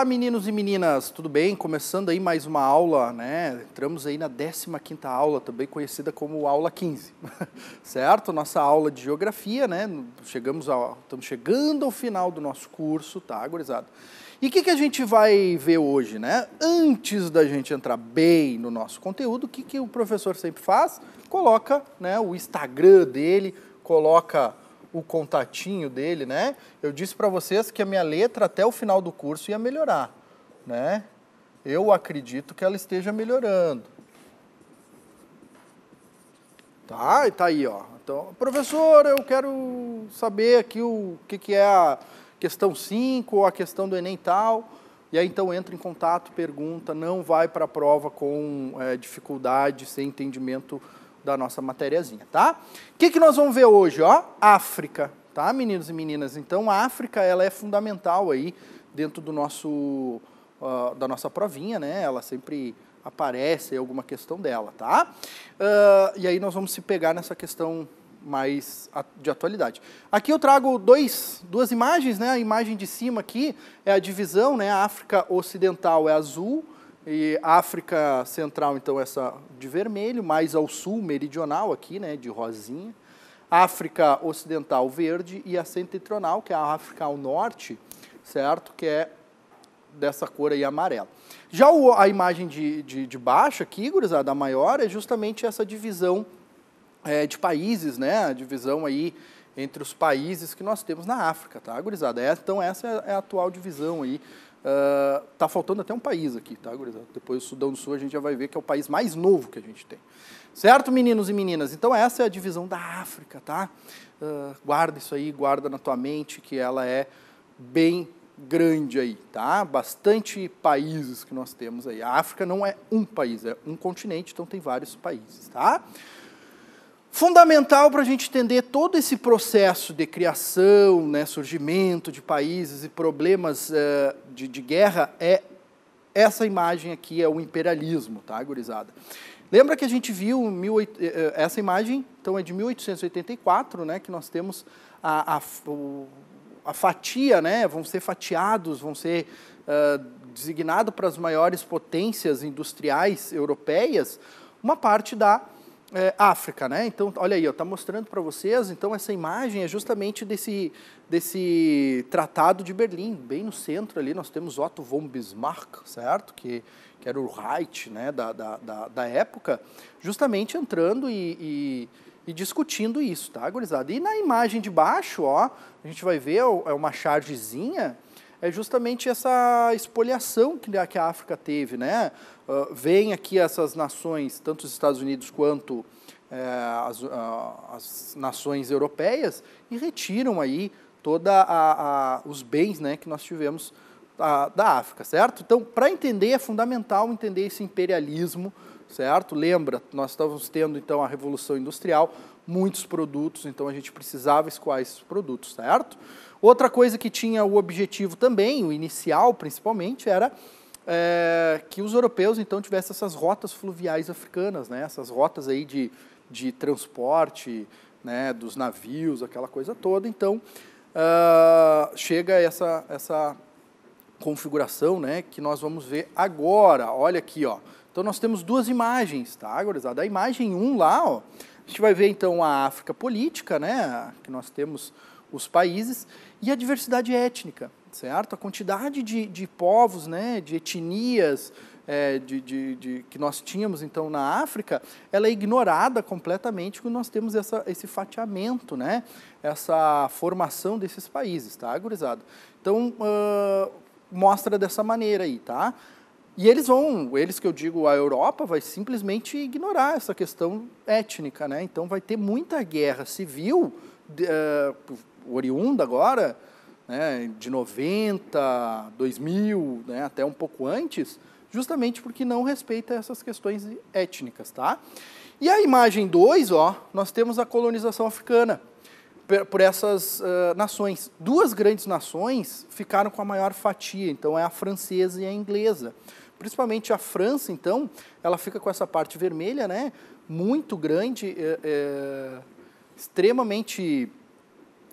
Olá, meninos e meninas, tudo bem? Começando aí mais uma aula, né? Entramos aí na 15ª aula, também conhecida como aula 15, certo? Nossa aula de geografia, né? Chegamos ao, estamos chegando ao final do nosso curso, tá, gurizada? E o que, que a gente vai ver hoje, né? Antes da gente entrar bem no nosso conteúdo, o que, que o professor sempre faz? Coloca né, o Instagram dele, coloca o contatinho dele, né? Eu disse para vocês que a minha letra até o final do curso ia melhorar, né? Eu acredito que ela esteja melhorando. Tá, e tá aí, ó. Então, professor, eu quero saber aqui o que, que é a questão 5 ou a questão do Enem tal. E aí então entra em contato, pergunta, não vai para a prova com é, dificuldade, sem entendimento da nossa matériazinha, tá? O que, que nós vamos ver hoje, ó? África, tá, meninos e meninas? Então, a África, ela é fundamental aí dentro do nosso, uh, da nossa provinha, né? Ela sempre aparece é alguma questão dela, tá? Uh, e aí nós vamos se pegar nessa questão mais de atualidade. Aqui eu trago dois, duas imagens, né? A imagem de cima aqui é a divisão, né? A África Ocidental é azul, e África Central, então, essa de vermelho, mais ao sul, meridional aqui, né, de rosinha. África Ocidental, verde, e a Setentrional, que é a África ao norte, certo? Que é dessa cor aí amarela. Já o, a imagem de, de, de baixo aqui, gurizada, maior, é justamente essa divisão é, de países, né? A divisão aí entre os países que nós temos na África, tá, gurizada? É, então essa é a atual divisão aí Uh, tá faltando até um país aqui, tá, gurizada? Depois o Sudão do Sul a gente já vai ver que é o país mais novo que a gente tem. Certo, meninos e meninas? Então essa é a divisão da África, tá? Uh, guarda isso aí, guarda na tua mente que ela é bem grande aí, tá? Bastante países que nós temos aí. A África não é um país, é um continente, então tem vários países, tá? fundamental para a gente entender todo esse processo de criação, né, surgimento de países e problemas uh, de, de, guerra é essa imagem aqui, é o imperialismo, tá, gurizada? Lembra que a gente viu eh, eh, essa imagem, então é de 1884, né, que nós temos a, a, a fatia, né, vão ser fatiados, vão ser uh, designados para as maiores potências industriais europeias, uma parte da é, África, né? Então, olha aí, está mostrando para vocês. Então, essa imagem é justamente desse, desse tratado de Berlim, bem no centro ali. Nós temos Otto von Bismarck, certo? Que, que era o Reich né? da, da, da, da época, justamente entrando e, e, e, discutindo isso, tá, gurizada? E na imagem de baixo, ó, a gente vai ver é, é uma chargezinha é justamente essa expoliação que a, que a África teve. Né? Uh, vem aqui essas nações, tanto os Estados Unidos quanto eh, as, uh, as, nações europeias, e retiram aí toda a, a os bens né, que nós tivemos ah, da África, certo? Então, para entender, é fundamental entender esse imperialismo, certo? Lembra, nós estávamos tendo, então, a Revolução Industrial, muitos produtos, então a gente precisava escoar esses produtos, certo? Outra coisa que tinha o objetivo também, o inicial principalmente, era é, que os europeus então tivessem essas rotas fluviais africanas, né? essas rotas aí de, de transporte né? dos navios, aquela coisa toda. Então uh, chega essa, essa configuração né? que nós vamos ver agora. Olha aqui, ó. Então nós temos duas imagens, tá, gurizada? A imagem 1 um lá, ó, a gente vai ver então a África política, né? Que nós temos os países. E a diversidade étnica, certo? A quantidade de, de povos, né, de etnias é, de, de, de, que nós tínhamos, então, na África, ela é ignorada completamente quando nós temos essa, esse fatiamento, né, essa formação desses países, tá, gurizada? Então, uh, mostra dessa maneira aí, tá? E eles vão, eles que eu digo, a Europa vai simplesmente ignorar essa questão étnica, né? Então vai ter muita guerra civil, ah, oriunda agora, né, de 90, 2000, né, até um pouco antes, justamente porque não respeita essas questões étnicas, tá? E a imagem 2, ó, nós temos a colonização africana por essas uh, nações. Duas grandes nações ficaram com a maior fatia, então é a francesa e a inglesa. Principalmente a França, então, ela fica com essa parte vermelha, né? Muito grande, é, é, extremamente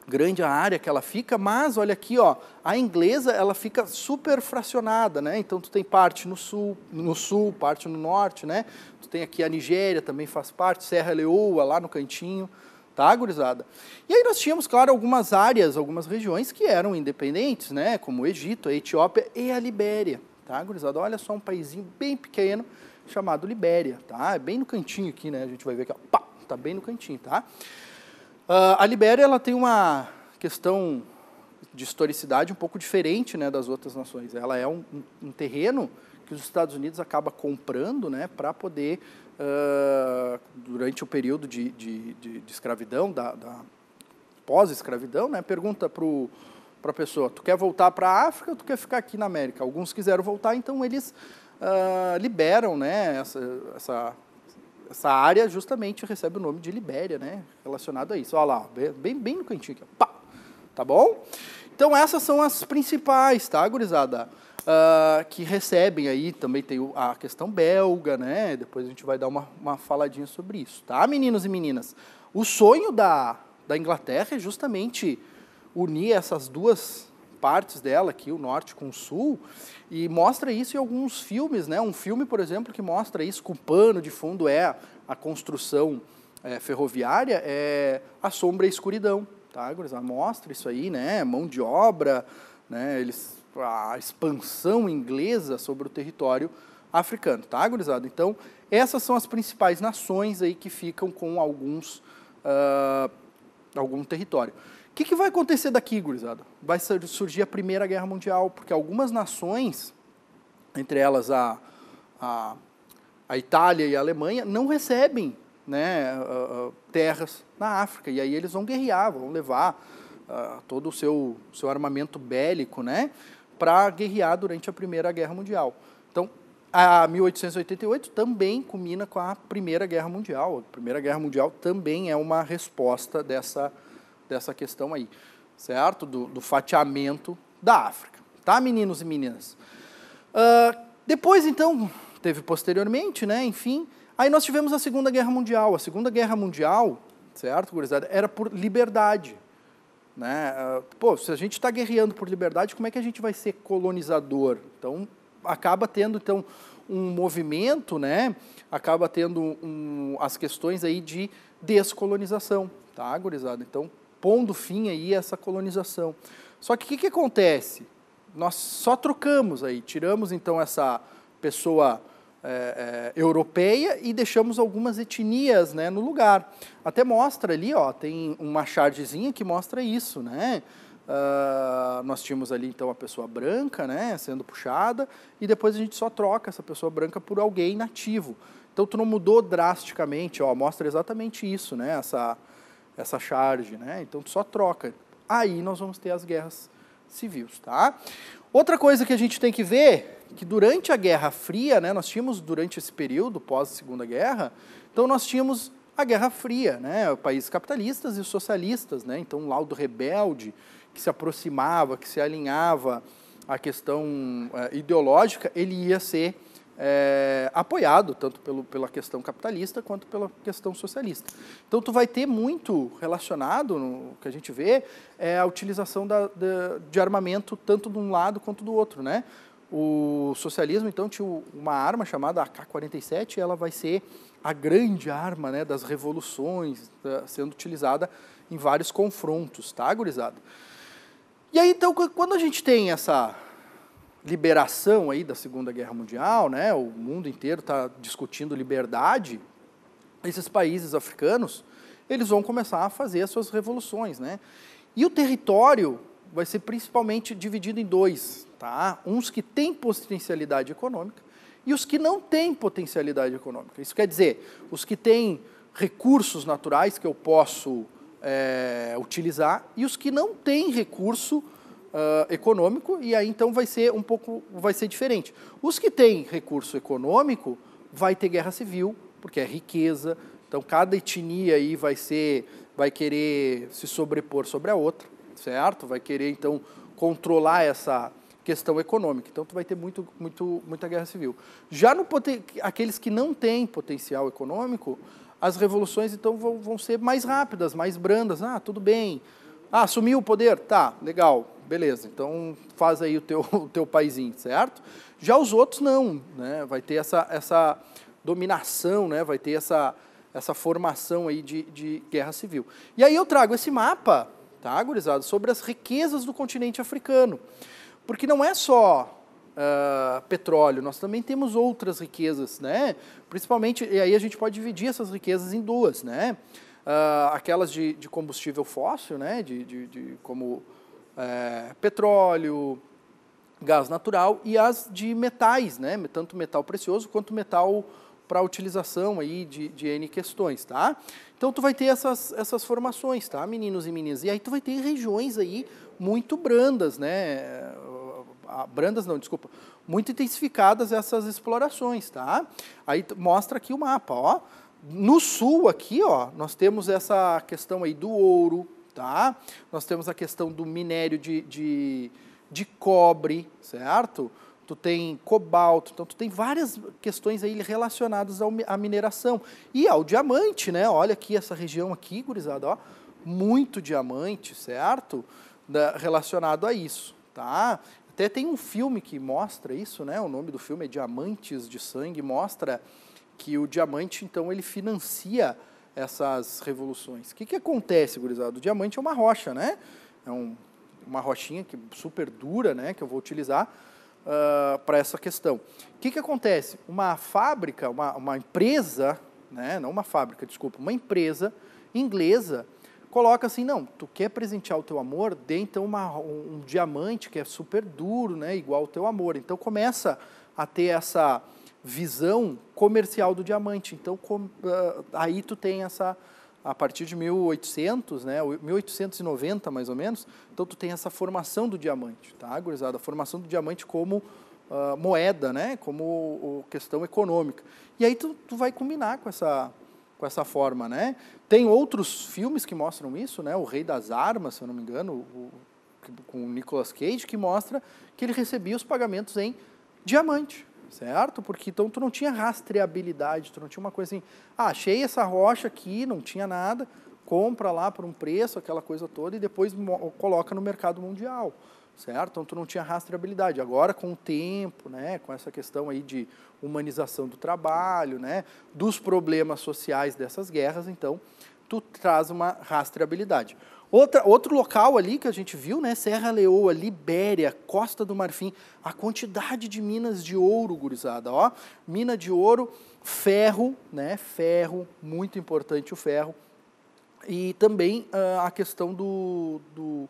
grande a área que ela fica, mas olha aqui, ó, a inglesa ela fica super fracionada, né? Então tu tem parte no sul, no sul, parte no norte, né? Tu tem aqui a Nigéria também faz parte, Serra Leoa lá no cantinho, tá, gurizada? E aí nós tínhamos, claro, algumas áreas, algumas regiões que eram independentes, né? Como o Egito, a Etiópia e a Libéria, tá, gurizada? Olha só um paísinho bem pequeno chamado Libéria, tá? É bem no cantinho aqui, né? A gente vai ver aqui, ó, pá, tá bem no cantinho, tá? Uh, a Libéria ela tem uma questão de historicidade um pouco diferente né, das outras nações. Ela é um, um terreno que os Estados Unidos acaba comprando né, para poder, uh, durante o período de, de, de, de escravidão, da, da pós-escravidão, né, pergunta para para a pessoa, tu quer voltar para a África ou tu quer ficar aqui na América? Alguns quiseram voltar, então eles uh, liberam né, essa, essa essa área justamente recebe o nome de Libéria, né? Relacionado a isso. Olha lá, bem, bem no cantinho aqui. Pá. Tá bom? Então essas são as principais, tá, gurizada? Uh, que recebem aí, também tem a questão belga, né? Depois a gente vai dar uma, uma faladinha sobre isso, tá, meninos e meninas? O sonho da, da Inglaterra é justamente unir essas duas partes dela aqui, o norte com o sul, e mostra isso em alguns filmes, né? Um filme, por exemplo, que mostra isso com pano de fundo é a construção é, ferroviária, é a sombra e a escuridão, tá? Gurizada? Mostra isso aí, né? Mão de obra, né? Eles a expansão inglesa sobre o território africano, tá, gurizada? Então, essas são as principais nações aí que ficam com alguns uh, algum território que, que vai acontecer daqui, gurizada? Vai surgir a Primeira Guerra Mundial, porque algumas nações, entre elas a, a, a Itália e a Alemanha, não recebem né, uh, uh, terras na África. E aí eles vão guerrear, vão levar uh, todo o seu, seu armamento bélico né, para guerrear durante a Primeira Guerra Mundial. Então, a 1888 também culmina com a Primeira Guerra Mundial. A Primeira Guerra Mundial também é uma resposta dessa dessa questão aí, certo? Do, do fatiamento da África, tá, meninos e meninas? Uh, depois, então, teve posteriormente, né? Enfim, aí nós tivemos a Segunda Guerra Mundial. A Segunda Guerra Mundial, certo, gurizada, era por liberdade. Né? Ah, pô, se a gente está guerreando por liberdade, como é que a gente vai ser colonizador? Então, acaba tendo então um movimento, né? Acaba tendo um, as questões aí de descolonização, tá, gurizada? Então, pondo fim aí a essa colonização. Só que o que, que acontece? Nós só trocamos aí, tiramos então essa pessoa é, é, europeia e deixamos algumas etnias né, no lugar. Até mostra ali, ó, tem uma chargezinha que mostra isso, né? Uh, nós tínhamos ali então a pessoa branca, né, sendo puxada, e depois a gente só troca essa pessoa branca por alguém nativo. Então tu não mudou drasticamente, ó, mostra exatamente isso, né, essa essa charge, né? Então só troca. Aí nós vamos ter as guerras civis, tá? Outra coisa que a gente tem que ver que durante a Guerra Fria, né, nós tínhamos durante esse período pós Segunda Guerra, então nós tínhamos a Guerra Fria, né, países capitalistas e socialistas, né, então um laudo rebelde que se aproximava, que se alinhava à questão uh, ideológica, ele ia ser é, apoiado tanto pelo, pela questão capitalista quanto pela questão socialista. Então, tu vai ter muito relacionado, no que a gente vê, é a utilização da, da, de armamento tanto de um lado quanto do outro, né? O socialismo, então, tinha uma arma chamada AK-47, ela vai ser a grande arma né, das revoluções, tá, sendo utilizada em vários confrontos, tá, gurizada? E aí, então, quando a gente tem essa liberação aí da Segunda Guerra Mundial, né? O mundo inteiro está discutindo liberdade. Esses países africanos, eles vão começar a fazer as suas revoluções, né? E o território vai ser principalmente dividido em dois, tá? Uns que têm potencialidade econômica e os que não têm potencialidade econômica. Isso quer dizer, os que têm recursos naturais que eu posso é, utilizar e os que não têm recurso uh, econômico e aí então vai ser um pouco vai ser diferente. Os que têm recurso econômico vai ter guerra civil porque é riqueza. Então cada etnia aí vai ser vai querer se sobrepor sobre a outra, certo? Vai querer então controlar essa questão econômica. Então tu vai ter muito, muito, muita guerra civil. Já no aqueles que não têm potencial econômico, as revoluções então vão, vão ser mais rápidas, mais brandas. Ah, tudo bem. Ah, assumiu o poder, tá, legal beleza, então faz aí o teu, o teu paizinho, certo? Já os outros não, né? vai ter essa, essa dominação, né? vai ter essa, essa formação aí de, de guerra civil. E aí eu trago esse mapa, tá, gurizada, sobre as riquezas do continente africano. Porque não é só Uh, petróleo, nós também temos outras riquezas, né? Principalmente, e aí a gente pode dividir essas riquezas em duas, né? Uh, aquelas de, de, combustível fóssil, né? De, de, de como é, petróleo, gás natural e as de metais, né? tanto metal precioso quanto metal para utilização aí de, de N questões, tá? Então tu vai ter essas, essas formações, tá, meninos e meninas? E aí tu vai ter regiões aí muito brandas, né? Brandas não, desculpa. Muito intensificadas essas explorações, tá? Aí mostra aqui o mapa, ó. No sul aqui, ó, nós temos essa questão aí do ouro, Tá? Nós temos a questão do minério de, de, de cobre, certo? tu tem cobalto, então tu tem várias questões aí relacionadas ao, à mineração e ao diamante, né? Olha aqui essa região aqui, gurizada, ó, muito diamante, certo? Da, relacionado a isso, tá? Até tem um filme que mostra isso, né? O nome do filme é Diamantes de Sangue, mostra que o diamante então ele financia essas revoluções. O que, que acontece, gurizada? O diamante é uma rocha, né? É um, uma rochinha que super dura, né? Que eu vou utilizar uh, ah, para essa questão. O que, que acontece? Uma fábrica, uma, uma empresa, né? Não uma fábrica, desculpa, uma empresa inglesa coloca assim, não, tu quer presentear o teu amor, dê então uma, um, um diamante que é super duro, né? Igual o teu amor. Então começa a ter essa visão comercial do diamante. Então, com, uh, aí tu tem essa a partir de 1800, né, 1890 mais ou menos, então tu tem essa formação do diamante, tá, gurizada? A formação do diamante como uh, moeda, né, como questão econômica. E aí tu, tu vai combinar com essa, com essa forma, né? Tem outros filmes que mostram isso, né? O Rei das Armas, se eu não me engano, o, com o Nicolas Cage, que mostra que ele recebia os pagamentos em diamante, certo? Porque então tu não tinha rastreabilidade, tu não tinha uma coisa assim, ah, achei essa rocha aqui, não tinha nada, compra lá por um preço, aquela coisa toda, e depois coloca no mercado mundial, certo? Então tu não tinha rastreabilidade. Agora com o tempo, né, com essa questão aí de humanização do trabalho, né, dos problemas sociais dessas guerras, então tu traz uma rastreabilidade. Outra, outro local ali que a gente viu, né? Serra Leoa, Libéria, Costa do Marfim. A quantidade de minas de ouro, gurizada, ó. Mina de ouro, ferro, né? Ferro, muito importante o ferro. E também uh, a questão do, do,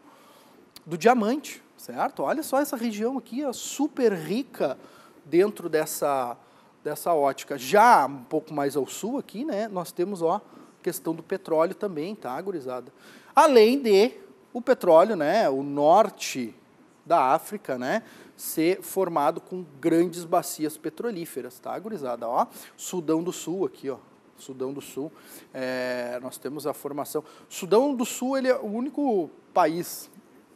do, diamante, certo? Olha só essa região aqui, ó, super rica dentro dessa, dessa ótica. Já um pouco mais ao sul aqui, né? Nós temos, ó, questão do petróleo também, tá, gurizada? Além de o petróleo, né, o norte da África, né, ser formado com grandes bacias petrolíferas, tá, gurizada? Ó, Sudão do Sul aqui, ó. Sudão do Sul, é, nós temos a formação. Sudão do Sul ele é o único país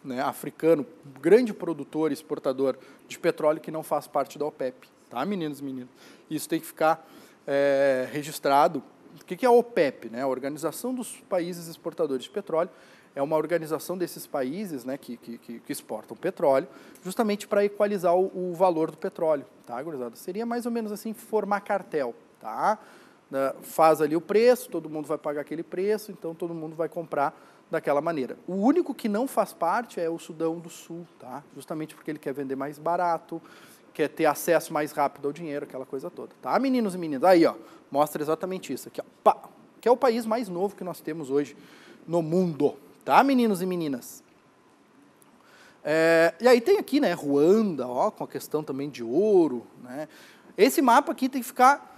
né, africano, grande produtor exportador de petróleo que não faz parte da OPEP, tá, meninos e meninas? Isso tem que ficar é, registrado o que é a OPEP, né? A Organização dos Países Exportadores de Petróleo é uma organização desses países, né, que, que, que exportam petróleo, justamente para equalizar o, o, valor do petróleo, tá, Seria mais ou menos assim formar cartel, tá? Faz ali o preço, todo mundo vai pagar aquele preço, então todo mundo vai comprar daquela maneira. O único que não faz parte é o Sudão do Sul, tá? Justamente porque ele quer vender mais barato, quer ter acesso mais rápido ao dinheiro, aquela coisa toda. Tá, meninos e meninas? Aí, ó, mostra exatamente isso aqui, ó, pá, que é o país mais novo que nós temos hoje no mundo. Tá, meninos e meninas? É, e aí tem aqui, né, Ruanda, ó, com a questão também de ouro, né? Esse mapa aqui tem que ficar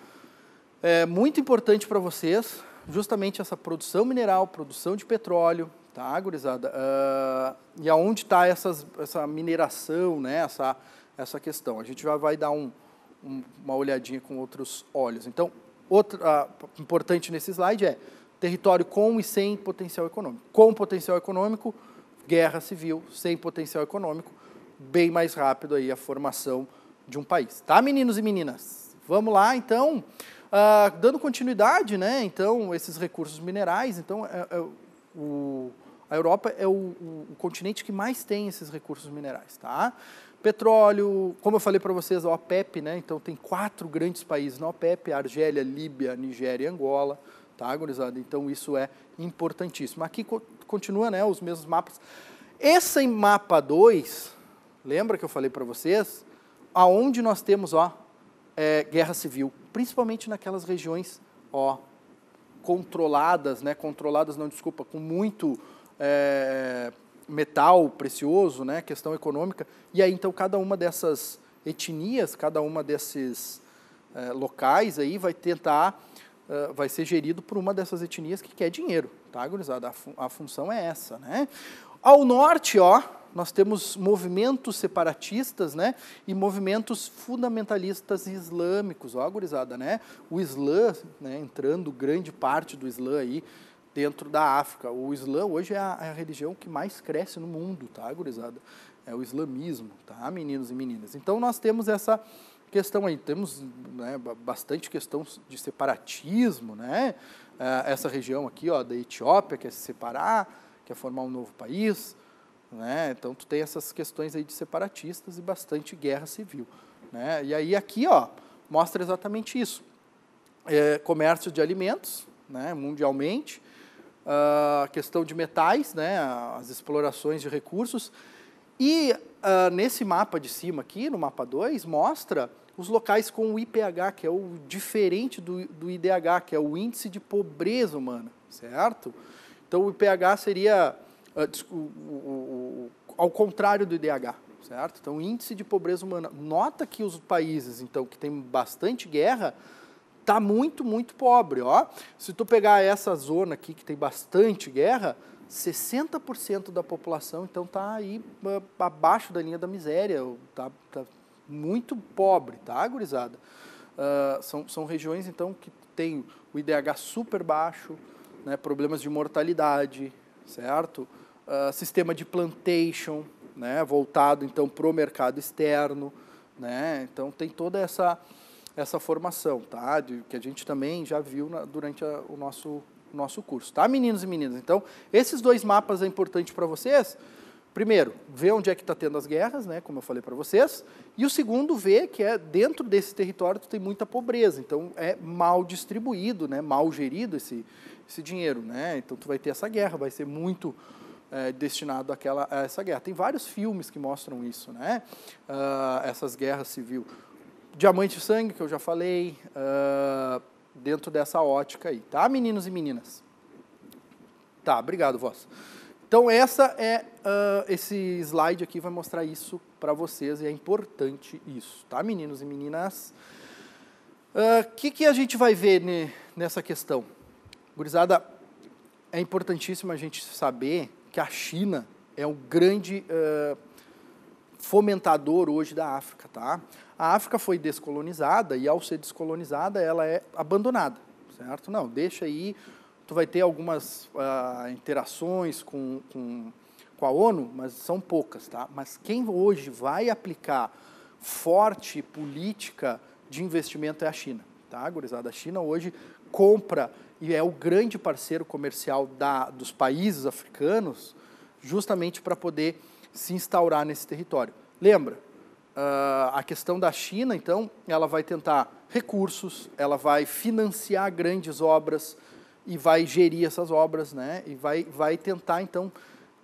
é, muito importante para vocês, justamente essa produção mineral, produção de petróleo, tá, gurizada? Uh, e aonde está essa mineração, né, essa essa questão. A gente já vai dar um, um, uma olhadinha com outros olhos. Então, outro importante nesse slide é território com e sem potencial econômico. Com potencial econômico, guerra civil, sem potencial econômico, bem mais rápido aí a formação de um país. Tá, meninos e meninas? Vamos lá, então, ah, dando continuidade, né? Então, esses recursos minerais, então, é, é, o, a Europa é o, o, o, continente que mais tem esses recursos minerais, tá? Petróleo, como eu falei para vocês, a OPEP, né? Então tem quatro grandes países na OPEP: Argélia, Líbia, Nigéria e Angola, tá, gurizada? Então isso é importantíssimo. Aqui continua, né, os mesmos mapas. Esse mapa 2, lembra que eu falei para vocês, aonde nós temos, ó, é, guerra civil, principalmente naquelas regiões, ó, controladas, né? Controladas, não, desculpa, com muito é, metal precioso, né, questão econômica. E aí, então, cada uma dessas etnias, cada uma desses é, locais aí vai tentar, uh, vai ser gerido por uma dessas etnias que quer dinheiro, tá, gurizada? A, fu a função é essa, né? Ao norte, ó, nós temos movimentos separatistas, né, e movimentos fundamentalistas islâmicos, ó, gurizada, né? O Islã, né, entrando grande parte do Islã aí, dentro da África. O Islã hoje é a, é a religião que mais cresce no mundo, tá, gurizada? É o islamismo, tá, meninos e meninas? Então nós temos essa questão aí. Temos né, bastante questão de separatismo, né? É, essa região aqui, ó, da Etiópia, quer é se separar, quer formar um novo país, né? Então, tu tem essas questões aí de separatistas e bastante guerra civil, né? E aí aqui, ó, mostra exatamente isso. É, comércio de alimentos, né, mundialmente, a questão de metais, né, as explorações de recursos. E uh, nesse mapa de cima aqui, no mapa 2, mostra os locais com o IPH, que é o diferente do, do IDH, que é o Índice de Pobreza Humana, certo? Então, o IPH seria uh, o, o, o, ao contrário do IDH, certo? Então, Índice de Pobreza Humana. Nota que os países, então, que tem bastante guerra, tá muito, muito pobre, ó. Se tu pegar essa zona aqui que tem bastante guerra, 60% da população então tá aí ah, abaixo da linha da miséria, tá, tá muito pobre, tá, gurizada? Uh, são, são regiões então que tem o IDH super baixo, né, problemas de mortalidade, certo? Uh, sistema de plantation, né, voltado então para o mercado externo, né? Então tem toda essa essa formação, tá? De, que a gente também já viu na, durante a, o nosso, nosso curso, tá, meninos e meninas? Então, esses dois mapas é importante para vocês. Primeiro, ver onde é que está tendo as guerras, né, como eu falei para vocês. E o segundo, ver que é dentro desse território tem muita pobreza. Então, é mal distribuído, né, mal gerido esse, esse dinheiro. Né? Então, tu vai ter essa guerra, vai ser muito é, destinado àquela, a essa guerra. Tem vários filmes que mostram isso, né? Uh, essas guerras civis diamante sangue, que eu já falei, uh, dentro dessa ótica aí, tá, meninos e meninas? Tá, obrigado, vós. Então, essa é uh, esse slide aqui vai mostrar isso para vocês e é importante isso, tá, meninos e meninas? O uh, ah, que, que a gente vai ver ne, nessa questão? Gurizada, é importantíssimo a gente saber que a China é o grande fomentador hoje da África, tá? A África foi descolonizada e, ao ser descolonizada, ela é abandonada, certo? Não, deixa aí, tu vai ter algumas ah, interações com, com, com a ONU, mas são poucas, tá? Mas quem hoje vai aplicar forte política de investimento é a China, tá, gurizada? A China hoje compra e é o grande parceiro comercial da, dos países africanos justamente para poder se instaurar nesse território. Lembra, Uh, a questão da China, então, ela vai tentar recursos, ela vai financiar grandes obras e vai gerir essas obras, né? E vai, vai tentar, então,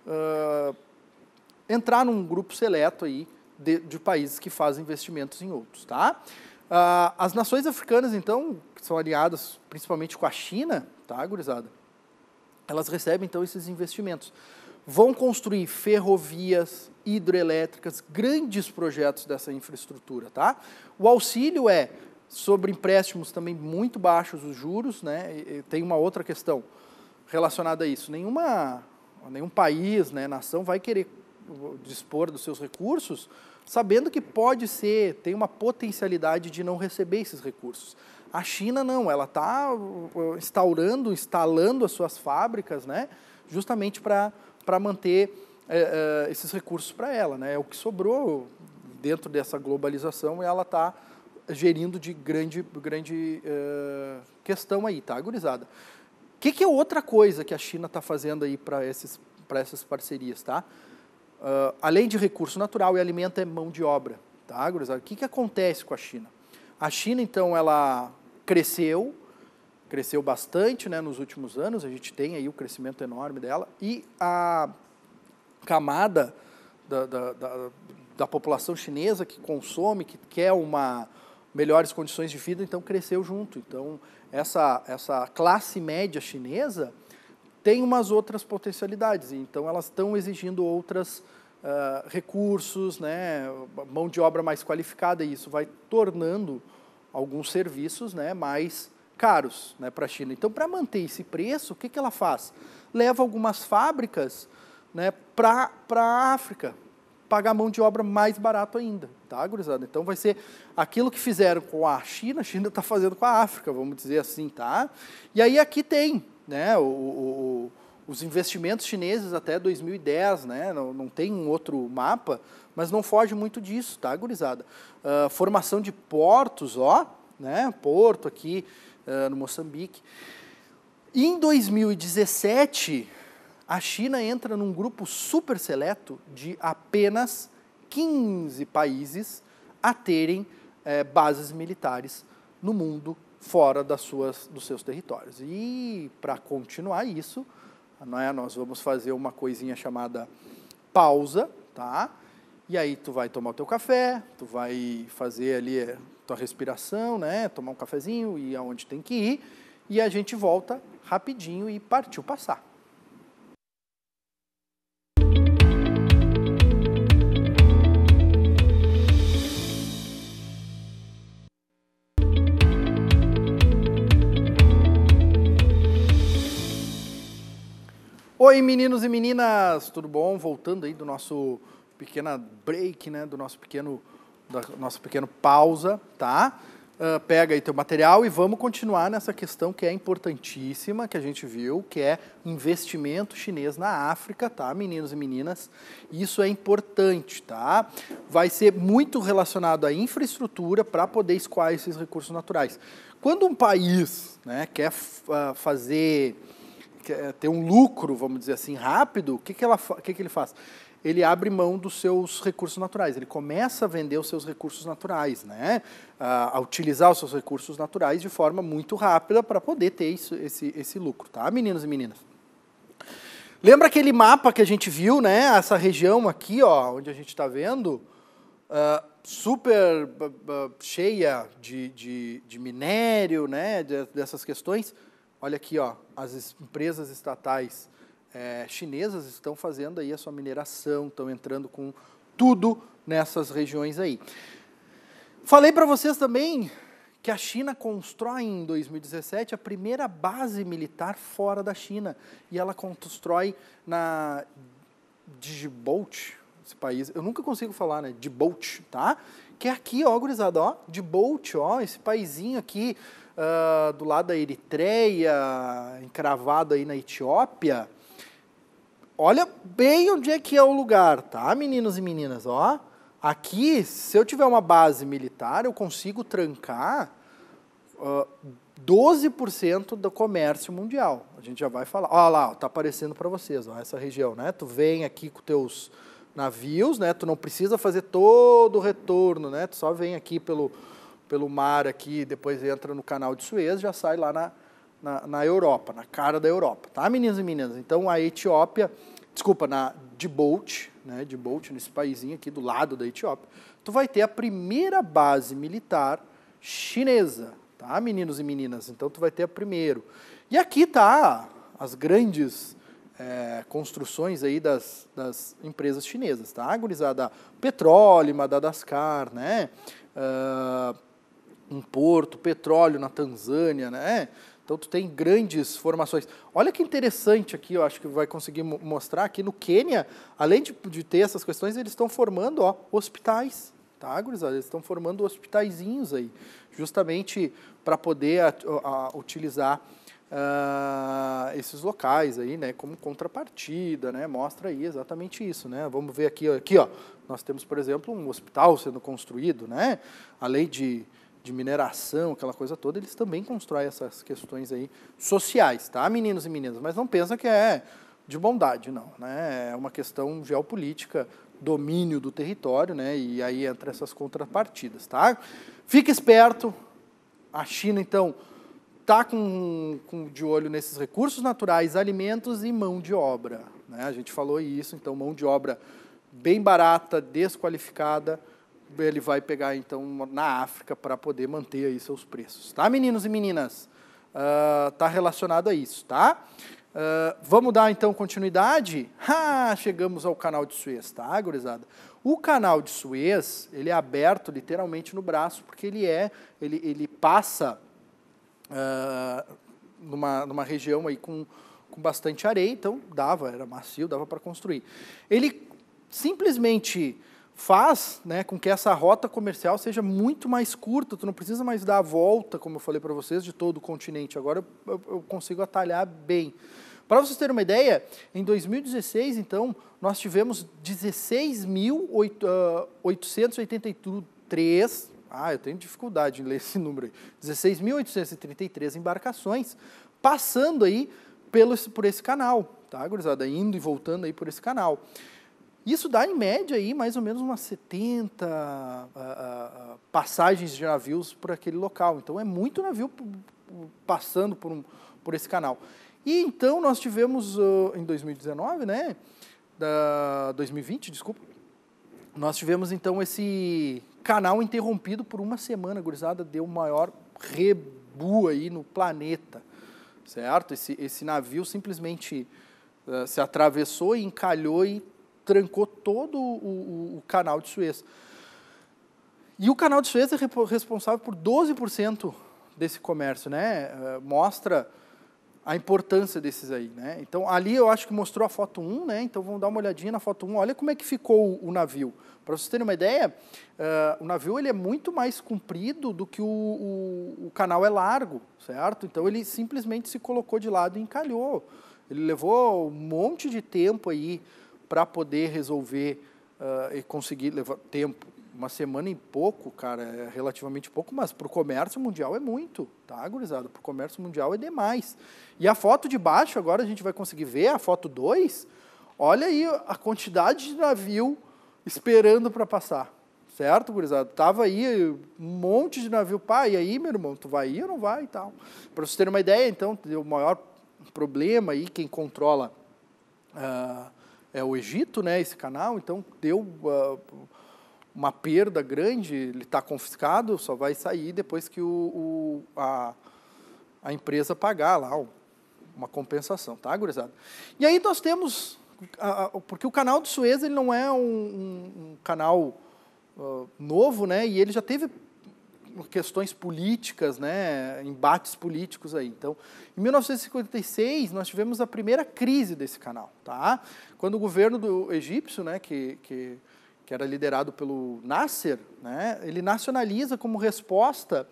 uh, entrar num grupo seleto aí de, de, países que fazem investimentos em outros, tá? Uh, as nações africanas, então, que são aliadas principalmente com a China, tá, gurizada? Elas recebem, então, esses investimentos vão construir ferrovias, hidroelétricas, grandes projetos dessa infraestrutura, tá? O auxílio é sobre empréstimos também muito baixos os juros, né? E tem uma outra questão relacionada a isso. Nenhuma, nenhum país, né, nação vai querer dispor dos seus recursos, sabendo que pode ser, tem uma potencialidade de não receber esses recursos. A China não, ela está instaurando, instalando as suas fábricas, né, justamente para para manter é, é, esses recursos para ela. Né? É o que sobrou dentro dessa globalização e ela está gerindo de grande, grande eh, questão aí, tá, gurizada? O que, que, é outra coisa que a China está fazendo aí para essas parcerias, tá? Uh, além de recurso natural e alimento é mão de obra, tá, gurizada? O que, que acontece com a China? A China, então, ela cresceu, cresceu bastante né, nos últimos anos, a gente tem aí o um crescimento enorme dela, e a camada da, da, da, da população chinesa que consome, que quer uma, melhores condições de vida, então cresceu junto. Então, essa, essa classe média chinesa tem umas outras potencialidades, então elas estão exigindo outros uh, ah, recursos, né, mão de obra mais qualificada, e isso vai tornando alguns serviços né, mais caros né, para a China. Então, para manter esse preço, o que, que ela faz? Leva algumas fábricas né, para a África, pagar mão de obra mais barato ainda, tá, gurizada? Então vai ser aquilo que fizeram com a China, a China está fazendo com a África, vamos dizer assim, tá? E aí aqui tem, né, o, o, os investimentos chineses até 2010, né, não, não, tem um outro mapa, mas não foge muito disso, tá, gurizada? Uh, formação de portos, ó, né, porto aqui, eh, no Moçambique. E em 2017, a China entra num grupo super seleto de apenas 15 países a terem é, bases militares no mundo fora das suas, dos seus territórios. E para continuar isso, não é, nós vamos fazer uma coisinha chamada pausa, tá? E aí tu vai tomar o teu café, tu vai fazer ali eh, tua respiração, né? Tomar um cafezinho e aonde tem que ir. E a gente volta rapidinho e partiu passar. Oi, meninos e meninas, tudo bom? Voltando aí do nosso pequena break, né, do nosso pequeno da nossa pequena pausa, tá? Uh, pega aí teu material e vamos continuar nessa questão que é importantíssima, que a gente viu, que é investimento chinês na África, tá, meninos e meninas? Isso é importante, tá? Vai ser muito relacionado à infraestrutura para poder escoar esses recursos naturais. Quando um país né, quer ah, fazer, quer ter um lucro, vamos dizer assim, rápido, o que, que, ela, que, que ele faz? ele abre mão dos seus recursos naturais, ele começa a vender os seus recursos naturais, né? a utilizar os seus recursos naturais de forma muito rápida para poder ter isso, esse, esse lucro, tá, meninos e meninas? Lembra aquele mapa que a gente viu, né? Essa região aqui, ó, onde a gente está vendo, uh, super uh, cheia de, de, de, minério, né? De, dessas questões. Olha aqui, ó, as empresas estatais é, chinesas estão fazendo aí a sua mineração, estão entrando com tudo nessas regiões aí. Falei para vocês também que a China constrói em 2017 a primeira base militar fora da China e ela constrói na Djibouti, esse país, eu nunca consigo falar, né, Djibouti, tá? Que é aqui, ó, gurizada, ó, Djibouti, ó, esse paizinho aqui uh, do lado da Eritreia, encravado aí na Etiópia, olha bem onde é que é o lugar, tá, meninos e meninas? Ó, aqui, se eu tiver uma base militar, eu consigo trancar uh, ah, 12% do comércio mundial. A gente já vai falar. Olha lá, ó, tá aparecendo para vocês, ó, essa região, né? Tu vem aqui com teus navios, né? Tu não precisa fazer todo o retorno, né? Tu só vem aqui pelo pelo mar aqui, depois entra no canal de Suez, já sai lá na na, na Europa, na cara da Europa, tá, meninas e meninas? Então a Etiópia, desculpa, na Djibouti, né, Djibouti, nesse paizinho aqui do lado da Etiópia, tu vai ter a primeira base militar chinesa, tá, meninos e meninas? Então tu vai ter a primeiro. E aqui tá as grandes é, construções aí das, das empresas chinesas, tá? Gurizada petróleo, Madagascar, né? Uh, um porto, petróleo na Tanzânia, né? Então tu tem grandes formações. Olha que interessante aqui, eu acho que vai conseguir mostrar aqui no Quênia, além de, de ter essas questões, eles estão formando ó, hospitais, tá, gurizada? Eles estão formando hospitaizinhos aí, justamente para poder a, a, utilizar Uh, esses locais aí, né, como contrapartida, né, mostra aí exatamente isso, né. Vamos ver aqui, aqui, ó, nós temos, por exemplo, um hospital sendo construído, né, além de de mineração, aquela coisa toda, eles também constroem essas questões aí sociais, tá, meninos e meninas? Mas não pensa que é de bondade, não. Né? É uma questão geopolítica, domínio do território, né? e aí entra essas contrapartidas. Tá? Fica esperto, a China, então, está com, com, de olho nesses recursos naturais, alimentos e mão de obra. Né? A gente falou isso, então, mão de obra bem barata, desqualificada, ele vai pegar então na África para poder manter aí seus preços, tá, meninos e meninas? Uh, tá relacionado a isso, tá? Uh, vamos dar então continuidade? Ah, chegamos ao canal de Suez, tá, gurizada? O canal de Suez, ele é aberto literalmente no braço, porque ele é, ele, ele passa uh, numa, numa região aí com, com bastante areia, então dava, era macio, dava para construir. Ele simplesmente faz né, com que essa rota comercial seja muito mais curta, tu não precisa mais dar a volta, como eu falei para vocês, de todo o continente. Agora eu, eu consigo atalhar bem. Para vocês terem uma ideia, em 2016, então, nós tivemos 16.883, ah, ah, eu tenho dificuldade em ler esse número aí, 16.833 embarcações passando aí pelo, por esse canal, tá, gurizada? Indo e voltando aí por esse canal. Isso dá, em média, aí, mais ou menos umas 70 ah, ah, ah, passagens de navios por aquele local. Então, é muito navio passando por, um, por esse canal. E então, nós tivemos, uh, em 2019, né? Da 2020, desculpa. Nós tivemos, então, esse canal interrompido por uma semana. A gurizada deu o maior rebu aí no planeta, certo? Esse, esse navio simplesmente uh, se atravessou e encalhou e trancou todo o, o, o canal de Suez. E o canal de Suez é responsável por 12% desse comércio, né? Eh, mostra a importância desses aí, né? Então, ali eu acho que mostrou a foto 1, né? Então, vamos dar uma olhadinha na foto 1. Olha como é que ficou o, navio. Para vocês terem uma ideia, uh, o navio ele é muito mais comprido do que o, o, o, canal é largo, certo? Então, ele simplesmente se colocou de lado e encalhou. Ele levou um monte de tempo aí para poder resolver uh, e conseguir levar tempo. Uma semana e pouco, cara, é relativamente pouco, mas para o comércio mundial é muito, tá, gurizada? Para o comércio mundial é demais. E a foto de baixo, agora a gente vai conseguir ver, a foto 2, olha aí a quantidade de navio esperando para passar. Certo, gurizada? Tava aí um monte de navio. Pá, e aí, meu irmão, tu vai ir ou não vai e tal? Para vocês terem uma ideia, então, o maior problema aí, quem controla uh, é o Egito, né, esse canal, então deu uh, uma perda grande, ele está confiscado, só vai sair depois que o, o a, a, empresa pagar lá uma compensação, tá, gurizada? E aí nós temos, uh, porque o canal de Suez ele não é um, um, um canal uh, novo, né, e ele já teve questões políticas, né, embates políticos aí. Então, em 1956 nós tivemos a primeira crise desse canal, tá? Quando o governo do egípcio, né, que, que, que era liderado pelo Nasser, né, ele nacionaliza como resposta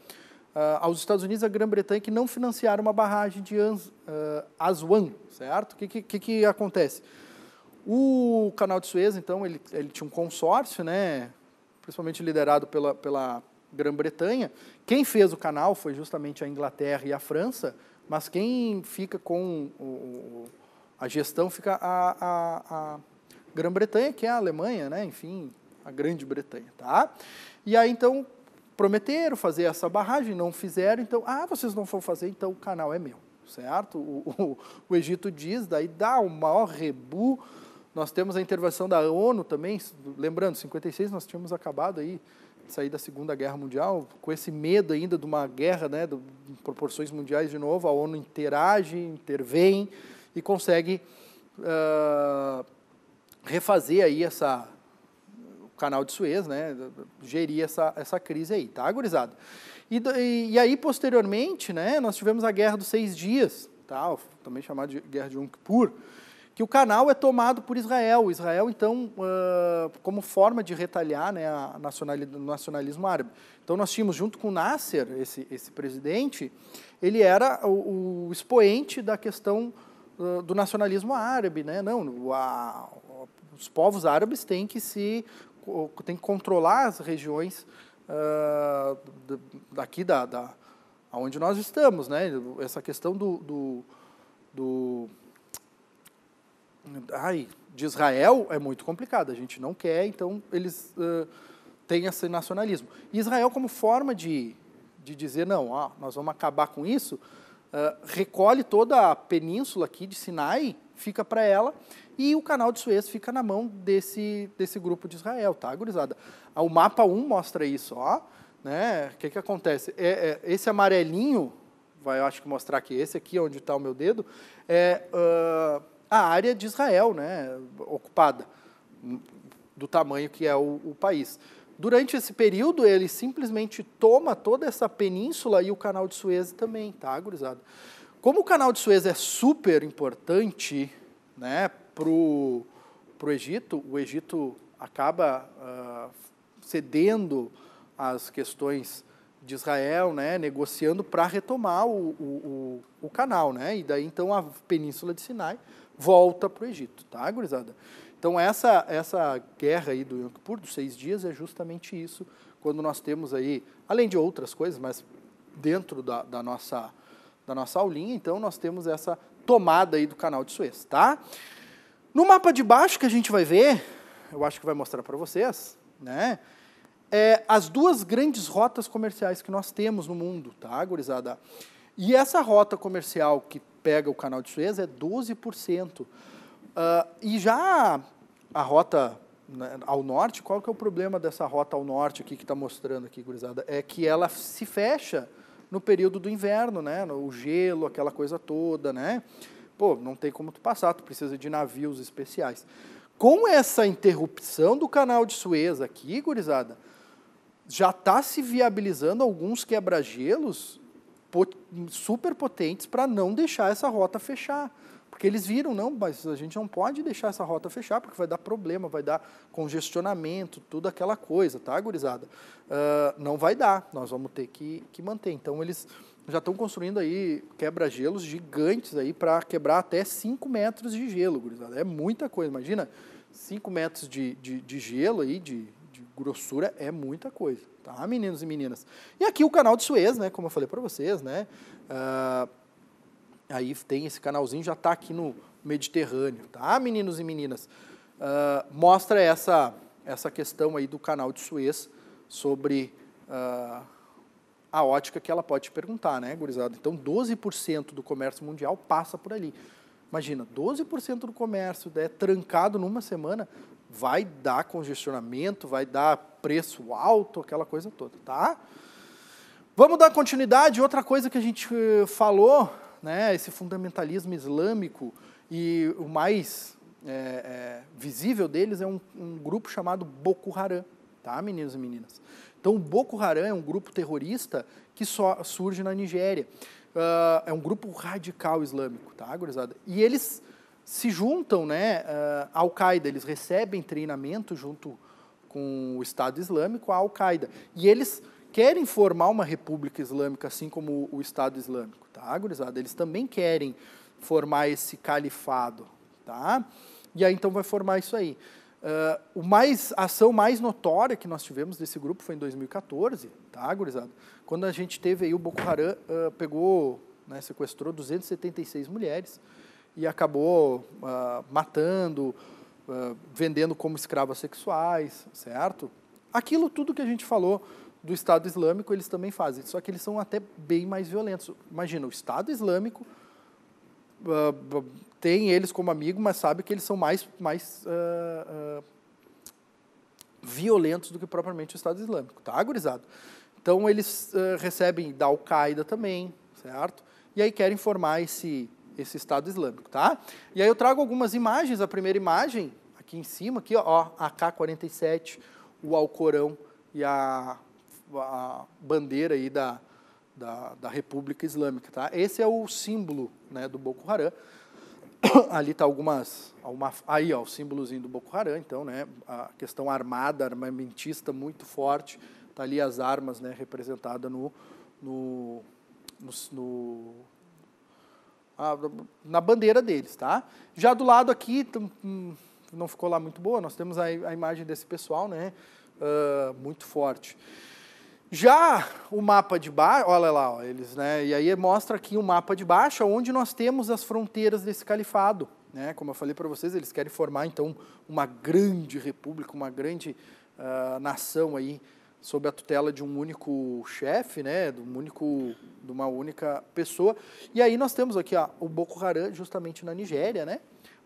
uh, aos Estados Unidos e à Grã-Bretanha que não financiaram uma barragem de uh, Aswan, certo? O que, que, que acontece? O canal de Suez, então, ele, ele tinha um consórcio, né, principalmente liderado pela, pela Grã-Bretanha. Quem fez o canal foi justamente a Inglaterra e a França, mas quem fica com o, a gestão fica a, a, a Grã-Bretanha, que é a Alemanha, né? enfim, a Grande Bretanha. Tá? E aí, então, prometeram fazer essa barragem, não fizeram, então, ah, vocês não vão fazer, então o canal é meu, certo? O, o, o Egito diz, daí dá o maior rebu. Nós temos a intervenção da ONU também, lembrando, 56 nós tínhamos acabado aí sair da Segunda Guerra Mundial, com esse medo ainda de uma guerra né, de proporções mundiais de novo, a ONU interage, intervém e consegue uh, refazer aí essa o canal de Suez, né, gerir essa, essa crise aí, tá, gurizada? E, e, aí, posteriormente, né, nós tivemos a Guerra dos Seis Dias, tá, também chamada de Guerra de Yom Kippur, que o canal é tomado por Israel. Israel, então, uh, como forma de retaliar né, a nacionalismo, o nacionalismo árabe. Então, nós tínhamos, junto com Nasser, esse, esse presidente, ele era o, o expoente da questão uh, do nacionalismo árabe. Né? Não, a, os povos árabes têm que se têm que controlar as regiões uh, daqui da, da onde nós estamos, né? Essa questão do, do, do ai, de Israel é muito complicado, a gente não quer, então eles uh, têm esse nacionalismo. E Israel, como forma de, de dizer, não, ó, nós vamos acabar com isso, uh, recolhe toda a península aqui de Sinai, fica para ela, e o canal de Suez fica na mão desse, desse grupo de Israel, tá, gurizada? Ah, o mapa 1 mostra isso, ó. Né? O que, que acontece? É, é, esse amarelinho, vai, eu acho que mostrar que esse aqui, é onde está o meu dedo, é... Uh, a área de Israel né, ocupada, do tamanho que é o, o país. Durante esse período, ele simplesmente toma toda essa península e o canal de Suez também, tá, gurizada? Como o canal de Suez é super importante né, para o Egito, o Egito acaba uh, cedendo às questões de Israel, né, negociando para retomar o, o, o, o, canal. Né, e daí, então, a Península de Sinai volta para o Egito, tá, gurizada? Então, essa, essa guerra aí do Yom Kippur, dos seis dias, é justamente isso, quando nós temos aí, além de outras coisas, mas dentro da, da nossa, da nossa aulinha, então, nós temos essa tomada aí do canal de Suez, tá? No mapa de baixo que a gente vai ver, eu acho que vai mostrar para vocês, né? É, as duas grandes rotas comerciais que nós temos no mundo, tá, gurizada? E essa rota comercial que pega o canal de Suez é 12%. Uh, ah, e já a rota né, ao norte, qual que é o problema dessa rota ao norte aqui que está mostrando aqui, gurizada? É que ela se fecha no período do inverno, né? O gelo, aquela coisa toda, né? Pô, não tem como tu passar, tu precisa de navios especiais. Com essa interrupção do canal de Suez aqui, gurizada, já está se viabilizando alguns quebra-gelos super potentes para não deixar essa rota fechar. Porque eles viram, não, mas a gente não pode deixar essa rota fechar, porque vai dar problema, vai dar congestionamento, tudo aquela coisa, tá, gurizada? Uh, não vai dar, nós vamos ter que, que manter. Então, eles já estão construindo aí quebra-gelos gigantes aí para quebrar até 5 metros de gelo, gurizada. É muita coisa, imagina 5 metros de, de, de gelo aí, de, grossura é muita coisa, tá, meninos e meninas? E aqui o canal de Suez, né, como eu falei para vocês, né, uh, aí tem esse canalzinho, já está aqui no Mediterrâneo, tá, meninos e meninas? Uh, mostra essa, essa questão aí do canal de Suez sobre uh, a ótica que ela pode te perguntar, né, gurizada? Então, 12% do comércio mundial passa por ali. Imagina, 12% do comércio é trancado numa semana, vai dar congestionamento, vai dar preço alto, aquela coisa toda, tá? Vamos dar continuidade. Outra coisa que a gente eh, falou, né, esse fundamentalismo islâmico e o mais é, é, visível deles é um, um, grupo chamado Boko Haram, tá, meninos e meninas? Então, o Boko Haram é um grupo terrorista que só surge na Nigéria. Uh, é um grupo radical islâmico, tá, gurizada? E eles se juntam né, à eh, Al-Qaeda, eles recebem treinamento junto com o Estado Islâmico, a Al-Qaeda. E eles querem formar uma república islâmica, assim como o Estado Islâmico, tá, gurizada? Eles também querem formar esse califado, tá? E aí, então, vai formar isso aí. Uh, o mais, a ação mais notória que nós tivemos desse grupo foi em 2014, tá, gurizada? Quando a gente teve aí, o Boko Haram uh, pegou, né, sequestrou 276 mulheres, e acabou uh, matando, uh, vendendo como escravos sexuais, certo? Aquilo tudo que a gente falou do Estado Islâmico, eles também fazem, só que eles são até bem mais violentos. Imagina, o Estado Islâmico uh, tem eles como amigo, mas sabe que eles são mais, mais violentos do que propriamente o Estado Islâmico, tá, gurizado? Então, eles recebem da Al-Qaeda também, certo? E aí querem formar esse esse Estado Islâmico, tá? E aí eu trago algumas imagens. A primeira imagem, aqui em cima, aqui, ó, a K-47, o Alcorão e a, a bandeira aí da, da, da, República Islâmica, tá? Esse é o símbolo né, do Boko Haram. Ali está algumas, aí ó, o símbolozinho do Boko Haram, então, né? A questão armada, armamentista muito forte, tá ali as armas, né? Representada no, no, no, no na bandeira deles, tá? Já do lado aqui, então, hum, não ficou lá muito boa, nós temos a, a imagem desse pessoal, né? Uh, muito forte. Já o mapa de baixo, olha lá, ó, eles, né? E aí mostra aqui o um mapa de baixo, onde nós temos as fronteiras desse califado, né? Como eu falei para vocês, eles querem formar então uma grande república, uma grande uh, nação aí sob a tutela de um único chefe, né, de, um único, de uma única pessoa. E aí nós temos aqui ó, o Boko Haram justamente na Nigéria, né,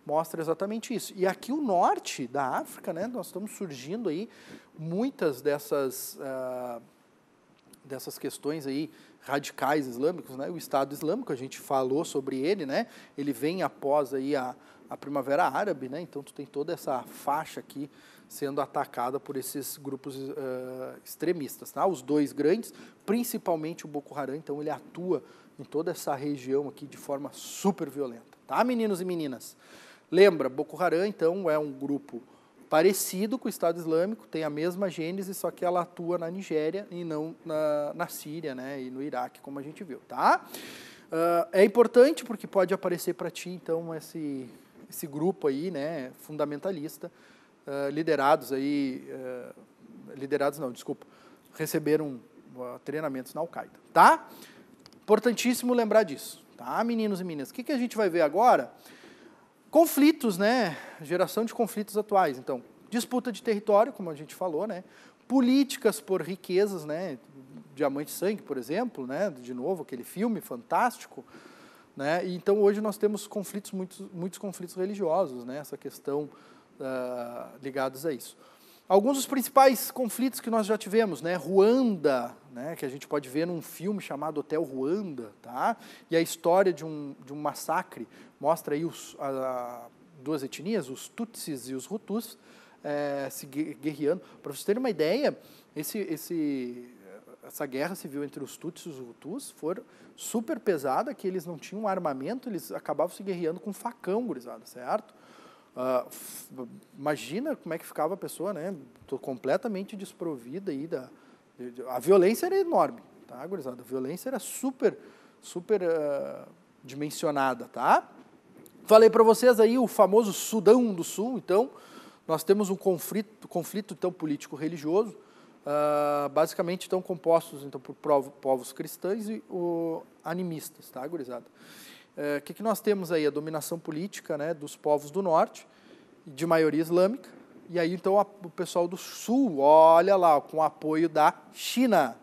mostra exatamente isso. E aqui o norte da África, né, nós estamos surgindo aí muitas dessas, ah, dessas questões aí radicais islâmicos, né, o Estado Islâmico, a gente falou sobre ele, né, ele vem após aí a, a Primavera Árabe, né, então tu tem toda essa faixa aqui sendo atacada por esses grupos uh, extremistas. Tá? Os dois grandes, principalmente o Boko Haram, então ele atua em toda essa região aqui de forma super violenta. Tá, meninos e meninas? Lembra, Boko Haram, então, é um grupo parecido com o Estado Islâmico, tem a mesma gênese, só que ela atua na Nigéria e não na, na Síria né, e no Iraque, como a gente viu, tá? Uh, é importante porque pode aparecer para ti, então, esse, esse grupo aí, né, fundamentalista, eh, liderados aí, eh, liderados não, desculpa, receberam treinamentos na Al-Qaeda, tá? Importantíssimo lembrar disso, tá, meninos e meninas? O que, que a gente vai ver agora? Conflitos, né? Geração de conflitos atuais, então. Disputa de território, como a gente falou, né? Políticas por riquezas, né? Diamante Sangue, por exemplo, né? De novo, aquele filme fantástico, né? Então hoje nós temos conflitos muitos, muitos conflitos religiosos, né? Essa questão uh, ligados a isso. Alguns dos principais conflitos que nós já tivemos, né? Ruanda, né? que a gente pode ver num filme chamado Hotel Ruanda, tá? e a história de um, de um massacre, mostra aí os, a, a, duas etnias, os Tutsis e os Hutus, é, se guerreando. Para vocês terem uma ideia, esse, esse, essa guerra civil entre os Tutsis e os Hutus foi super pesada, que eles não tinham armamento, eles acabavam se guerreando com facão, gurizada, certo? Uh, imagina como é que ficava a pessoa, né? Tô completamente desprovida aí da... A violência era enorme, tá, gurizada? A violência era super, super uh, dimensionada, tá? Falei para vocês aí o famoso Sudão do Sul, então, nós temos um conflito, conflito então, político-religioso, uh, ah, basicamente, tão compostos então, por povos cristãos e o, animistas, tá, gurizada? É, o que, que nós temos aí? A dominação política né, dos povos do norte, de maioria islâmica, e aí então o pessoal do sul, olha lá, com o apoio da China,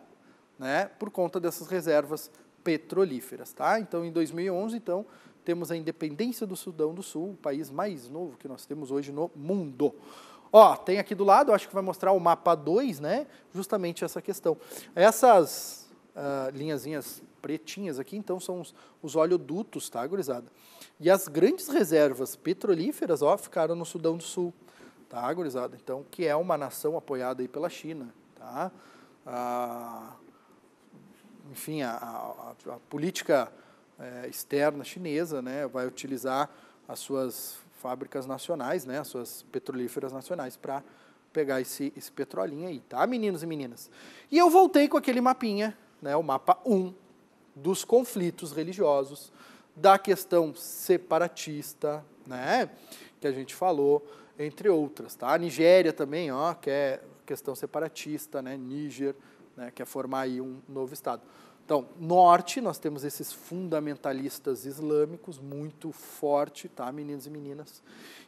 né, por conta dessas reservas petrolíferas. Tá? Então, em 2011, então, temos a independência do Sudão do Sul, o país mais novo que nós temos hoje no mundo. Ó, tem aqui do lado, acho que vai mostrar o mapa 2, né? Justamente essa questão. Essas uh, linhazinhas pretinhas aqui, então são os, os oleodutos, tá, gurizada? E as grandes reservas petrolíferas, ó, ficaram no Sudão do Sul, tá, gurizada? Então, que é uma nação apoiada aí pela China, tá? Ah, enfim, a, a, a política é, externa chinesa, né, vai utilizar as suas fábricas nacionais, né, as suas petrolíferas nacionais para pegar esse, esse petrolinho aí, tá, meninos e meninas? E eu voltei com aquele mapinha, né, o mapa 1 dos conflitos religiosos, da questão separatista, né, que a gente falou, entre outras. Tá? A Nigéria também, ó, que é questão separatista, né, Níger, né, quer formar aí um novo Estado. Então, norte, nós temos esses fundamentalistas islâmicos muito forte, tá, meninos e meninas,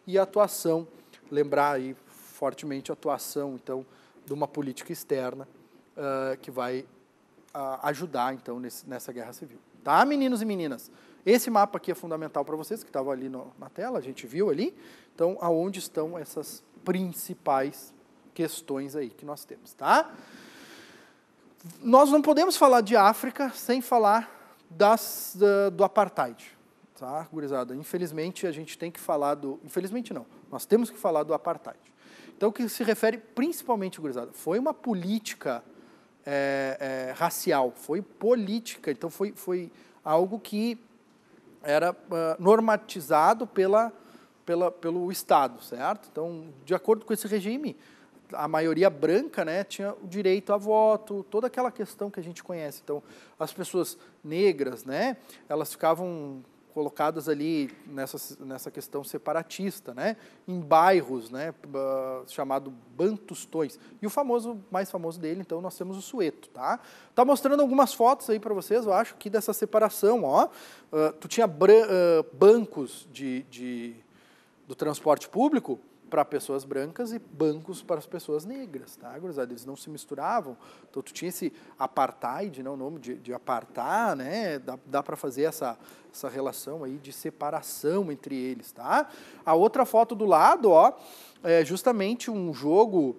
e atuação, lembrar aí fortemente a atuação, então, de uma política externa uh, que vai ajudar, então, nesse, nessa guerra civil. Tá, meninos e meninas? Esse mapa aqui é fundamental para vocês, que estava ali no, na tela, a gente viu ali. Então, aonde estão essas principais questões aí que nós temos, tá? Nós não podemos falar de África sem falar das, da, do apartheid, tá, gurizada? Infelizmente, a gente tem que falar do... Infelizmente, não. Nós temos que falar do apartheid. Então, o que se refere principalmente, gurizada, foi uma política é, é, racial, foi política. Então, foi, foi algo que era uh, normatizado pela, pela, pelo Estado, certo? Então, de acordo com esse regime, a maioria branca né, tinha o direito a voto, toda aquela questão que a gente conhece. Então, as pessoas negras, né, elas ficavam colocadas ali nessa, nessa questão separatista, né? em bairros, né? Uh, chamado Bantustões. E o famoso, mais famoso dele, então, nós temos o Sueto. Tá, tá mostrando algumas fotos aí para vocês, eu acho, que dessa separação. Ó. Uh, tu tinha uh, bancos de, de, do transporte público, para pessoas brancas e bancos para as pessoas negras, tá, Eles não se misturavam. Então, tu tinha esse apartheid, não? Né, o nome de, de apartar, né? Dá, dá para fazer essa, essa relação aí de separação entre eles, tá? A outra foto do lado, ó, é justamente um jogo,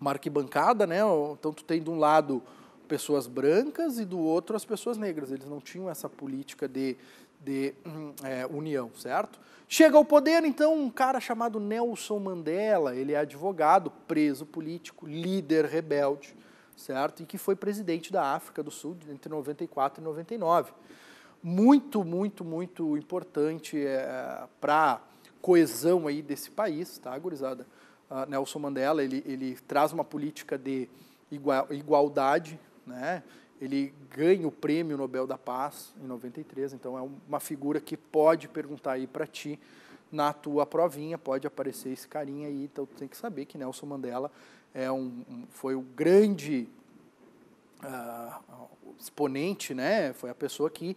uma arquibancada, né? Então, tu tem de um lado pessoas brancas e do outro as pessoas negras. Eles não tinham essa política de de hum, é, união, certo? Chega ao poder, então, um cara chamado Nelson Mandela, ele é advogado, preso político, líder rebelde, certo? E que foi presidente da África do Sul entre 94 e 99. Muito, muito, muito importante é, para coesão aí desse país, tá, gurizada? Uh, Nelson Mandela, ele, ele traz uma política de igual, igualdade, né? Ele ganha o Prêmio Nobel da Paz em 93, então é uma figura que pode perguntar aí para ti na tua provinha, pode aparecer esse carinha aí, então tem que saber que Nelson Mandela é um, um foi o grande uh, exponente, né? Foi a pessoa que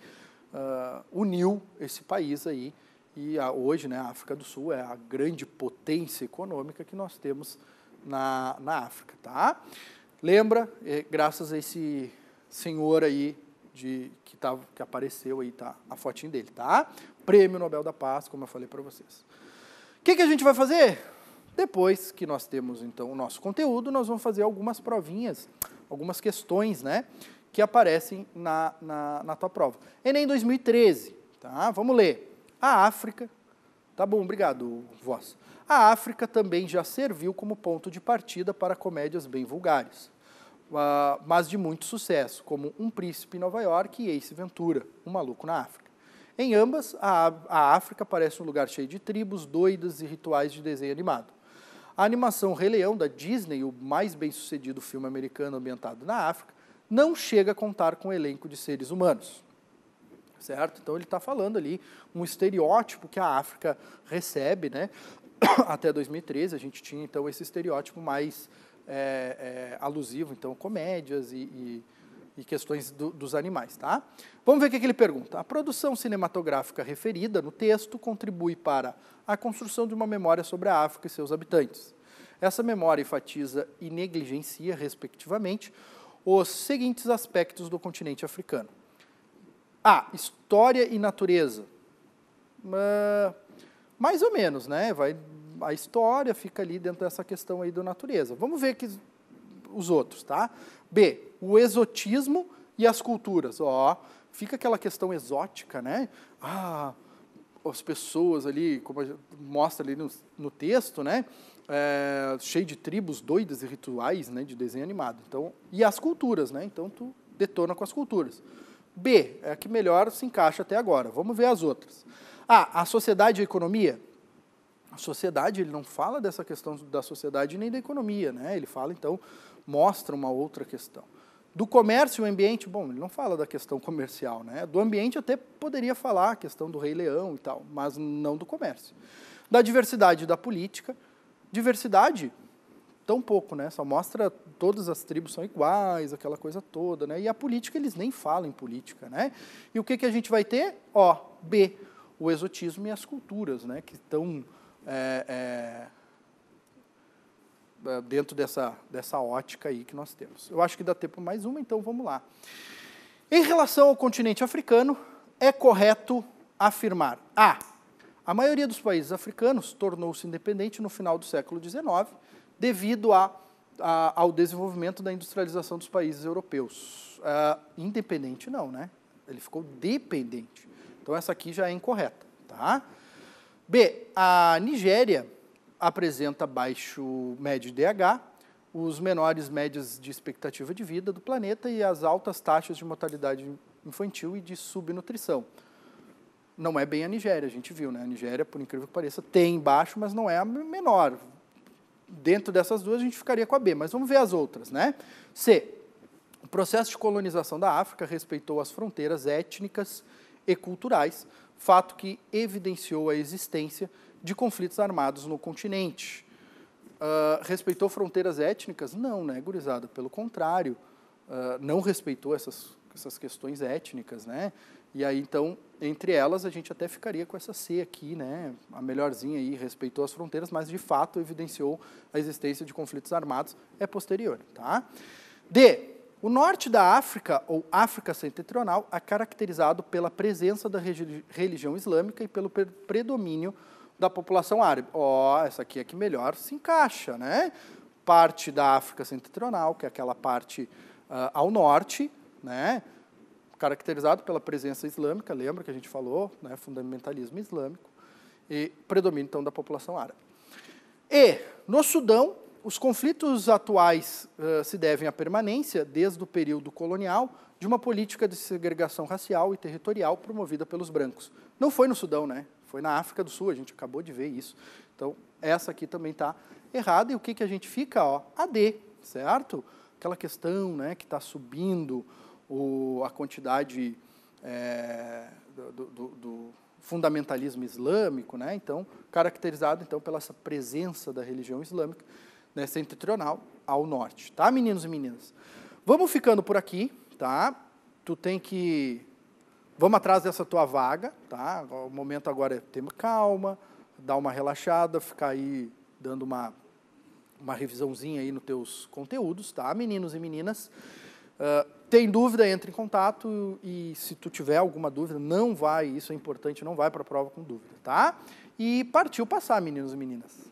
uh, uniu esse país aí e a, hoje, né, a África do Sul é a grande potência econômica que nós temos na, na África, tá? Lembra, eh, graças a esse senhor aí de que, tá, que apareceu aí, tá? A fotinho dele, tá? Prêmio Nobel da Paz, como eu falei para vocês. O que, que a gente vai fazer? Depois que nós temos, então, o nosso conteúdo, nós vamos fazer algumas provinhas, algumas questões, né? Que aparecem na, na, na tua prova. Enem 2013, tá? Vamos ler. A África, tá bom, obrigado, voz. A África também já serviu como ponto de partida para comédias bem vulgares. Ah, mas de muito sucesso, como Um Príncipe em Nova York e Ace Ventura, Um Maluco na África. Em ambas, a, a África parece um lugar cheio de tribos doidas e rituais de desenho animado. A animação Rei Leão da Disney, o mais bem-sucedido filme americano ambientado na África, não chega a contar com um elenco de seres humanos. Certo? Então ele está falando ali um estereótipo que a África recebe, né? Até 2013 a gente tinha então esse estereótipo mais é, é, alusivo, então, comédias e, e, e questões do, dos animais. Tá? Vamos ver o que, que ele pergunta. A produção cinematográfica referida no texto contribui para a construção de uma memória sobre a África e seus habitantes. Essa memória enfatiza e negligencia, respectivamente, os seguintes aspectos do continente africano. A. História e natureza. Uh, mais ou menos, né? Vai a história fica ali dentro dessa questão aí da natureza. Vamos ver que os outros, tá? B, o exotismo e as culturas. Ó, fica aquela questão exótica, né? Ah, as pessoas ali, como mostra ali no, no texto, né? É, cheio de tribos doidas e rituais, né, de desenho animado. Então, e as culturas, né? Então tu detona com as culturas. B é a que melhor se encaixa até agora. Vamos ver as outras. A, ah, a sociedade e a economia sociedade, ele não fala dessa questão da sociedade nem da economia, né? ele fala, então, mostra uma outra questão. Do comércio e o ambiente, bom, ele não fala da questão comercial, né? Do ambiente até poderia falar a questão do rei leão e tal, mas não do comércio. Da diversidade da política, diversidade, tão pouco, né? Só mostra todas as tribos são iguais, aquela coisa toda, né? E a política, eles nem falam em política, né? E o que, que a gente vai ter? Ó, B, o exotismo e as culturas, né? Que estão é, é, é, dentro dessa, dessa ótica aí que nós temos. Eu acho que dá tempo mais uma, então vamos lá. Em relação ao continente africano, é correto afirmar: A. a maioria dos países africanos tornou-se independente no final do século XIX, devido a, a, ao desenvolvimento da industrialização dos países europeus. É, independente, não, né? Ele ficou dependente. Então, essa aqui já é incorreta. Tá? B, a Nigéria apresenta baixo médio DH, os menores médias de expectativa de vida do planeta e as altas taxas de mortalidade infantil e de subnutrição. Não é bem a Nigéria, a gente viu, né? A Nigéria, por incrível que pareça, tem baixo, mas não é a menor. Dentro dessas duas, a gente ficaria com a B, mas vamos ver as outras, né? C. O processo de colonização da África respeitou as fronteiras étnicas e culturais, fato que evidenciou a existência de conflitos armados no continente. Uh, respeitou fronteiras étnicas? Não, né, gurizada? Pelo contrário, uh, não respeitou essas, essas questões étnicas, né? E aí, então, entre elas, a gente até ficaria com essa C aqui, né? A melhorzinha aí, respeitou as fronteiras, mas de fato evidenciou a existência de conflitos armados, é posterior, tá? D. O norte da África, ou África Setentrional, é caracterizado pela presença da religião islâmica e pelo predomínio da população árabe. Ó, oh, essa aqui é que melhor se encaixa, né? Parte da África Setentrional, que é aquela parte uh, ao norte, né? caracterizado pela presença islâmica, lembra que a gente falou, né, fundamentalismo islâmico, e predomínio, então, da população árabe. E, no Sudão, os conflitos atuais uh, se devem à permanência, desde o período colonial, de uma política de segregação racial e territorial promovida pelos brancos. Não foi no Sudão, né? Foi na África do Sul, a gente acabou de ver isso. Então, essa aqui também está errada. E o que, que a gente fica? Ó, d certo? Aquela questão né, que está subindo o, a quantidade é, do, do, do fundamentalismo islâmico, né? então, caracterizado então, pela essa presença da religião islâmica né, setentrional ao norte, tá, meninos e meninas? Vamos ficando por aqui, tá? Tu tem que. Vamos atrás dessa tua vaga, tá? O momento agora é ter calma, dar uma relaxada, ficar aí dando uma, uma revisãozinha aí nos teus conteúdos, tá, meninos e meninas? Uh, tem dúvida, entre em contato e se tu tiver alguma dúvida, não vai, isso é importante, não vai para a prova com dúvida, tá? E partiu passar, meninos e meninas.